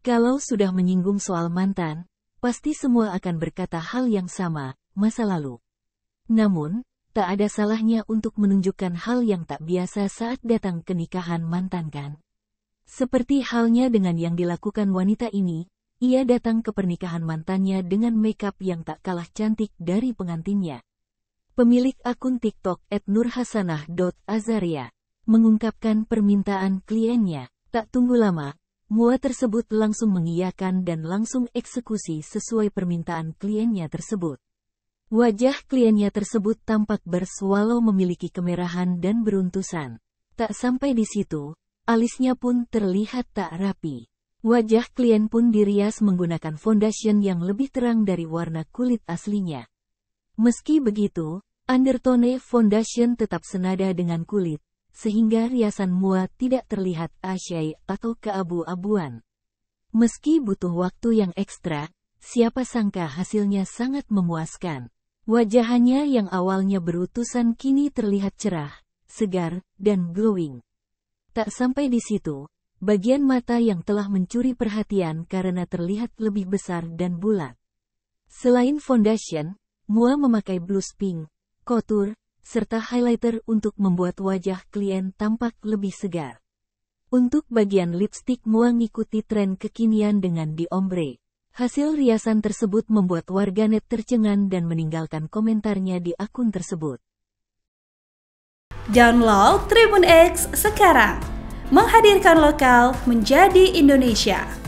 Kalau sudah menyinggung soal mantan, pasti semua akan berkata hal yang sama, masa lalu. Namun, tak ada salahnya untuk menunjukkan hal yang tak biasa saat datang ke nikahan mantan kan. Seperti halnya dengan yang dilakukan wanita ini, ia datang ke pernikahan mantannya dengan makeup yang tak kalah cantik dari pengantinnya. Pemilik akun TikTok @nurhasanah.azaria mengungkapkan permintaan kliennya. Tak tunggu lama, Mua tersebut langsung mengiyakan dan langsung eksekusi sesuai permintaan kliennya tersebut. Wajah kliennya tersebut tampak bersualau memiliki kemerahan dan beruntusan. Tak sampai di situ, alisnya pun terlihat tak rapi. Wajah klien pun dirias menggunakan foundation yang lebih terang dari warna kulit aslinya. Meski begitu, undertone foundation tetap senada dengan kulit, sehingga riasan mua tidak terlihat asyai atau keabu-abuan. Meski butuh waktu yang ekstra, siapa sangka hasilnya sangat memuaskan. Wajahnya yang awalnya berutusan kini terlihat cerah, segar, dan glowing. Tak sampai di situ, bagian mata yang telah mencuri perhatian karena terlihat lebih besar dan bulat. Selain foundation, Mua memakai blus pink, kotor, serta highlighter untuk membuat wajah klien tampak lebih segar. Untuk bagian lipstick Mua ngikuti tren kekinian dengan di ombre. Hasil riasan tersebut membuat warganet tercengang dan meninggalkan komentarnya di akun tersebut. Download Tribun X sekarang. Menghadirkan lokal menjadi Indonesia.